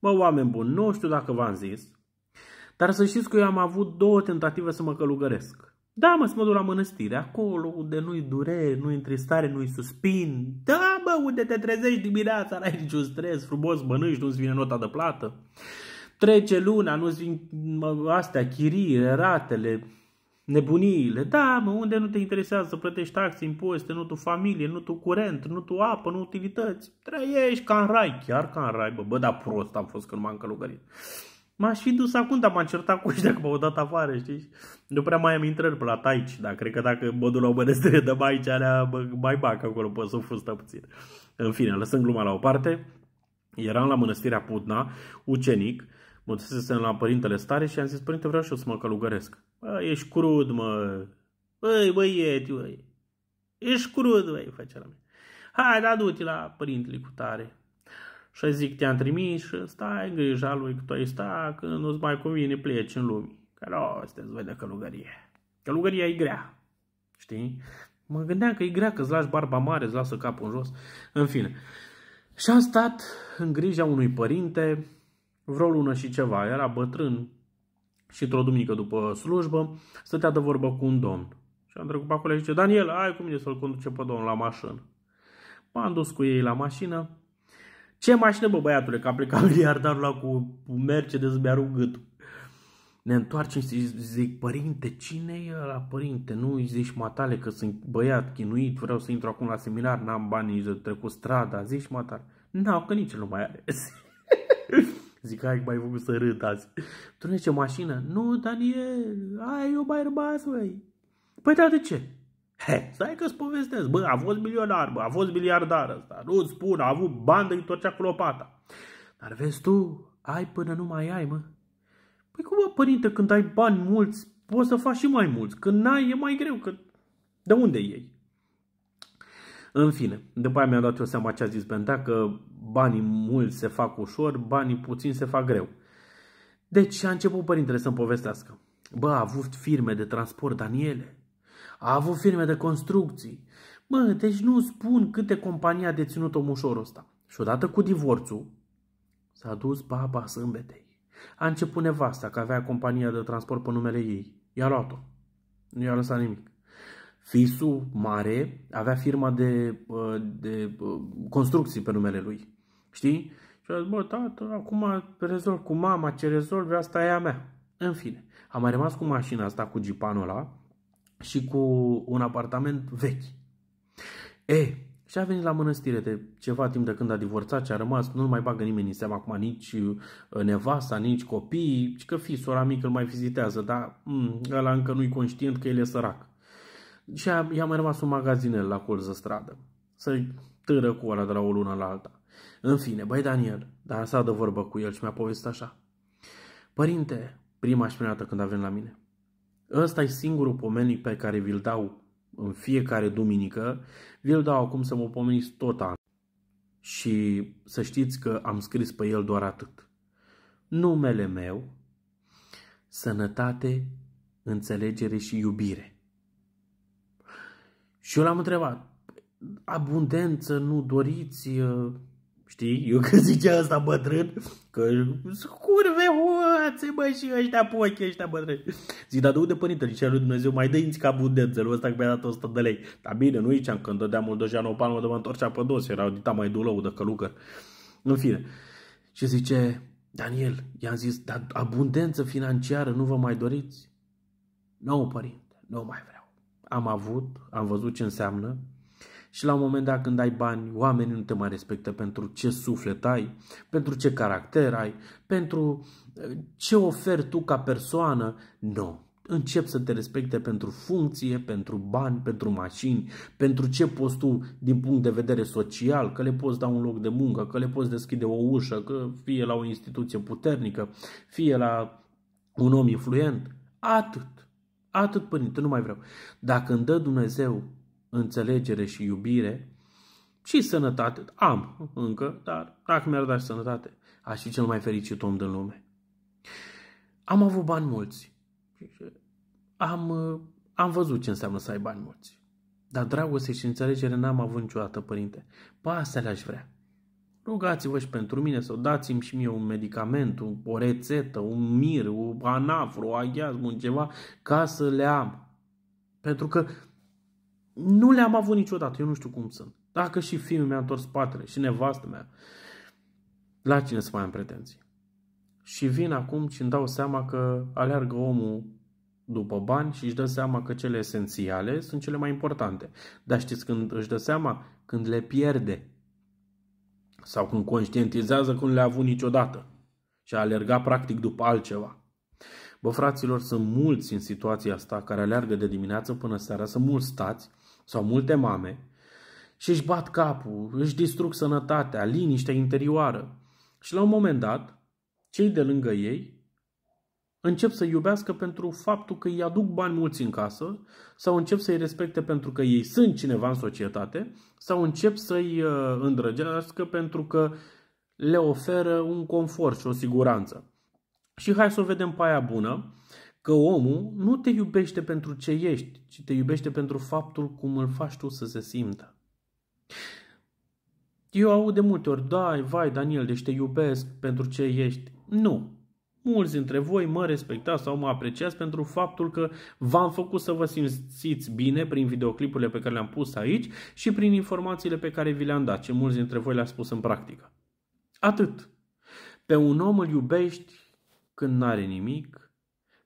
Bă, oameni buni, nu știu dacă v-am zis, dar să știți că eu am avut două tentative să mă călugăresc. Da, mă, să mă duc la mănăstire, acolo unde nu-i durere, nu-i întristare, nu-i suspin. Da, bă, unde te trezești dimineața, n-ai niciun stres, frumos mănânci, nu-ți vine nota de plată. Trece luna, nu-ți vin astea, chirii, ratele, nebuniile. Da, mă, unde nu te interesează să plătești taxe, impozite, nu tu familie, nu tu curent, nu tu apă, nu utilități. Trăiești ca în rai, chiar ca în rai, bă, bă, dar prost am fost când m-am călugărit. M-aș fi dus acum, dar m-am certat cu ăștia că m-au dat afară, știi? Nu prea mai am intrări pe la taici, dar cred că dacă modul la o mănăstire de aici, alea bă, mai bag acolo, pot să fustă puțin. În fine, lăsând gluma la o parte, eram la mănăstirea Putna, ucenic, Mă la părintele stare și am zis, părinte, vreau și eu să mă călugăresc. Bă, ești crud, mă. Băi, băieți, băi. Ești crud, băi, face la mine. Hai, da, du-te la părintele cu tare. Și zic, te-am trimis și stai în grija lui că tu ai sta, că nu-ți mai convine pleci în lume. Că roste îți de călugărie. Călugăria e grea. Știi? Mă gândeam că e grea că îți lași barba mare, îți lasă capul în jos. În fine. Și am stat în grija unui părinte vreo lună și ceva, era bătrân și într-o duminică după slujbă stătea de vorbă cu un domn. Și am trecut pe acolo și zice, Daniel, ai cu mine să-l conduce pe domnul la mașină. M-am dus cu ei la mașină. Ce mașină, bă, băiatule, că a plecat miliardarul la cu Mercedes, mi-a rugat. Ne întoarcem și zic, părinte, cine e la părinte? Nu îi zici matale că sunt băiat chinuit, vreau să intru acum la seminar, n-am bani nici de trecut strada, zici matale. N-au, că nici nu mai are. Zic, hai, mai făcut să râd azi. Tu nu ce mașină? Nu, Daniel, ai o rămas, băi. Păi dar de ce? He, stai că-ți povestesc. Bă, a fost milionar, bă, a fost miliardar ăsta. Nu-ți spun, a avut bandă, îi torcea cu lopata. Dar vezi tu, ai până nu mai ai, mă. Păi cum, bă, părinte, când ai bani mulți, poți să faci și mai mulți. Când n-ai, e mai greu, că de unde iei? În fine, după aia mi-am dat eu seama ce a zis Benta, că banii mulți se fac ușor, banii puțini se fac greu. Deci a început părintele să-mi povestească. Bă, a avut firme de transport, Daniele. A avut firme de construcții. Mă, deci nu spun câte companii a deținut omușorul ăsta. Și odată cu divorțul, s-a dus baba sâmbetei. A început nevasta, că avea compania de transport pe numele ei. I-a luat-o. Nu i-a lăsat nimic. Fisu mare avea firma de, de construcții pe numele lui. Știi? Și a zis, bă, tată, acum rezolv cu mama ce rezolvi, asta e a mea. În fine, am mai rămas cu mașina asta, cu gipanul ăla și cu un apartament vechi. E, și a venit la mănăstire de ceva timp de când a divorțat și a rămas, nu mai bagă nimeni în seama acum, nici uh, nevasta, nici copii, ci că fi sora mică îl mai vizitează, dar mh, mm, ăla încă nu-i conștient că el e sărac. Și i-a mai rămas un magazinel la colț de stradă. Să târă cu ăla de la o lună la alta. În fine, băi Daniel, dar s-a de vorbă cu el și mi-a povestit așa. Părinte, prima și prima dată când a venit la mine, ăsta e singurul pomenic pe care vi-l dau în fiecare duminică, vi-l dau acum să mă pomeniți tot anul. Și să știți că am scris pe el doar atât. Numele meu, sănătate, înțelegere și iubire. Și eu l-am întrebat, abundență, nu doriți, uh, știi, eu că zicea ăsta bătrân, că curve hoațe, mă, și ăștia pochi, ăștia bătrâni. Zic, dar de unde părinte, zicea lui Dumnezeu, mai dă ca abundență, lui ăsta că mi-a dat 100 de lei. Dar bine, nu ziceam, când dădeam o dojean o palmă de mă întorcea pe dos, era dita mai dulău de călugăr. În fine. Și zice, Daniel, i-am zis, dar abundență financiară nu vă mai doriți? Nu, părinte, nu mai vreau am avut, am văzut ce înseamnă și la un moment dat când ai bani, oamenii nu te mai respectă pentru ce suflet ai, pentru ce caracter ai, pentru eh, ce oferi tu ca persoană. Nu. No. Încep să te respecte pentru funcție, pentru bani, pentru mașini, pentru ce poți tu din punct de vedere social, că le poți da un loc de muncă, că le poți deschide o ușă, că fie la o instituție puternică, fie la un om influent. Atât. Atât, părinte, nu mai vreau. Dacă îmi dă Dumnezeu înțelegere și iubire și sănătate, am încă, dar dacă mi-ar da și sănătate, aș fi cel mai fericit om din lume. Am avut bani mulți. Am, am văzut ce înseamnă să ai bani mulți. Dar dragoste și înțelegere n-am avut niciodată, părinte. Pa, asta le-aș vrea. Rugați-vă și pentru mine să dați-mi și mie un medicament, o rețetă, un mir, o anafru, o aghiazm, un ceva, ca să le am. Pentru că nu le-am avut niciodată, eu nu știu cum sunt. Dacă și fiul mi-a întors spatele și nevastă mea, la cine să mai am pretenții? Și vin acum și îmi dau seama că aleargă omul după bani și își dă seama că cele esențiale sunt cele mai importante. Dar știți când își dă seama? Când le pierde sau când conștientizează când le-a avut niciodată și a alergat practic după altceva. Bă, fraților, sunt mulți în situația asta care alergă de dimineață până seara, sunt mulți stați sau multe mame și își bat capul, își distrug sănătatea, liniștea interioară. Și la un moment dat, cei de lângă ei încep să iubească pentru faptul că îi aduc bani mulți în casă sau încep să-i respecte pentru că ei sunt cineva în societate sau încep să-i uh, îndrăgească pentru că le oferă un confort și o siguranță. Și hai să o vedem pe aia bună, că omul nu te iubește pentru ce ești, ci te iubește pentru faptul cum îl faci tu să se simtă. Eu aud de multe ori, da, vai Daniel, deci te iubesc pentru ce ești. Nu, mulți dintre voi mă respectați sau mă apreciați pentru faptul că v-am făcut să vă simțiți bine prin videoclipurile pe care le-am pus aici și prin informațiile pe care vi le-am dat, ce mulți dintre voi le-ați pus în practică. Atât. Pe un om îl iubești când n-are nimic,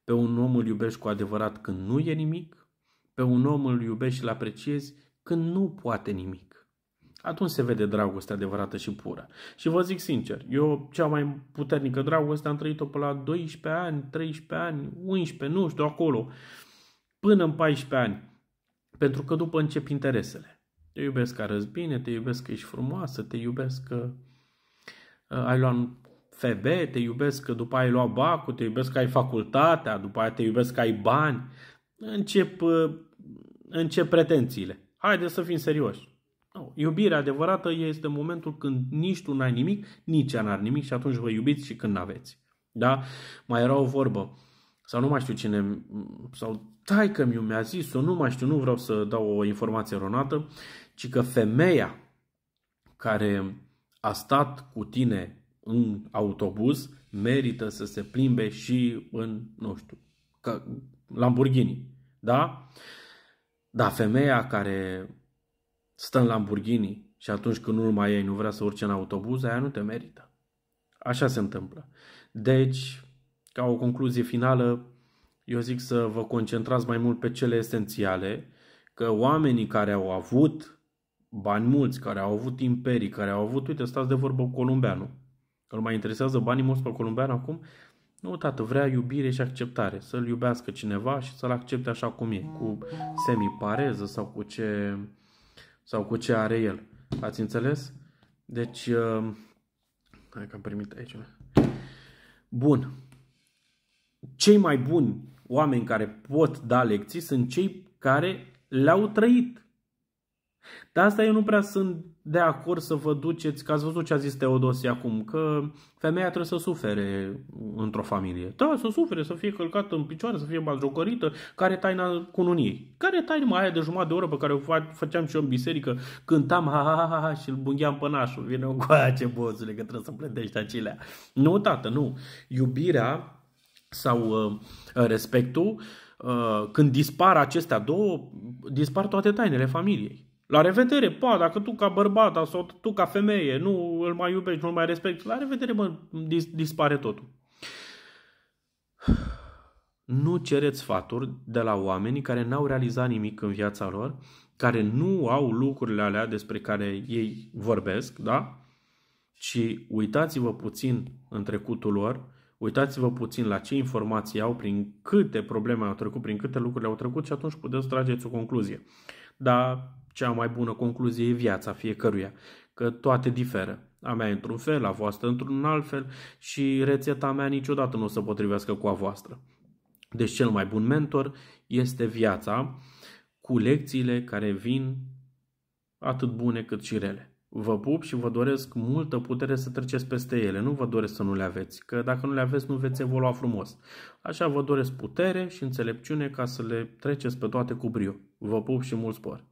pe un om îl iubești cu adevărat când nu e nimic, pe un om îl iubești și îl apreciezi când nu poate nimic atunci se vede dragostea adevărată și pură. Și vă zic sincer, eu cea mai puternică dragoste am trăit-o pe la 12 ani, 13 ani, 11, nu știu, acolo, până în 14 ani. Pentru că după încep interesele. Te iubesc că arăți bine, te iubesc că ești frumoasă, te iubesc că uh, ai luat FB, te iubesc că după ai luat bacul, te iubesc că ai facultatea, după aia te iubesc că ai bani. Încep, uh, încep pretențiile. Haideți să fim serioși. Iubirea adevărată este momentul când nici tu n-ai nimic, nici ea n-ar nimic și atunci vă iubiți și când n-aveți. Da? Mai era o vorbă. Sau nu mai știu cine, sau tai că mi-a zis-o, nu mai știu, nu vreau să dau o informație eronată, ci că femeia care a stat cu tine în autobuz merită să se plimbe și în, nu știu, Lamborghini. Da? Dar femeia care stă în Lamborghini și atunci când nu mai ai nu vrea să urce în autobuz, aia nu te merită. Așa se întâmplă. Deci, ca o concluzie finală, eu zic să vă concentrați mai mult pe cele esențiale, că oamenii care au avut bani mulți, care au avut imperii, care au avut, uite, stați de vorbă cu Columbeanu, că îl mai interesează banii mulți pe Columbeanu acum, nu, tată, vrea iubire și acceptare, să-l iubească cineva și să-l accepte așa cum e, cu semipareză sau cu ce sau cu ce are el. Ați înțeles? Deci, uh, hai că am primit aici. Bun. Cei mai buni oameni care pot da lecții sunt cei care le-au trăit. De asta eu nu prea sunt de acord să vă duceți, că ați văzut ce a zis Teodosie acum, că femeia trebuie să sufere într-o familie. Da, să sufere, să fie călcată în picioare, să fie bagiocorită, care taina cununiei. Care taina aia de jumătate de oră pe care o făceam și eu în biserică, cântam ha ha ha, ha și îl bungheam pe nașul. Vine un coaia ce bozule că trebuie să plătești acelea. Nu, tată, nu. Iubirea sau uh, respectul, uh, când dispar acestea două, dispar toate tainele familiei. La revedere, pa, dacă tu ca bărbat sau tu ca femeie nu îl mai iubești, nu îl mai respecti, la revedere, mă, dis- dispare totul. Nu cereți sfaturi de la oamenii care n-au realizat nimic în viața lor, care nu au lucrurile alea despre care ei vorbesc, da? Ci uitați-vă puțin în trecutul lor, uitați-vă puțin la ce informații au, prin câte probleme au trecut, prin câte lucruri au trecut și atunci puteți trageți o concluzie. Dar cea mai bună concluzie e viața fiecăruia, că toate diferă. A mea într-un fel, a voastră într-un alt fel și rețeta mea niciodată nu o să potrivească cu a voastră. Deci cel mai bun mentor este viața cu lecțiile care vin atât bune cât și rele. Vă pup și vă doresc multă putere să treceți peste ele. Nu vă doresc să nu le aveți, că dacă nu le aveți nu veți evolua frumos. Așa vă doresc putere și înțelepciune ca să le treceți pe toate cu brio. Vă pup și mult spor!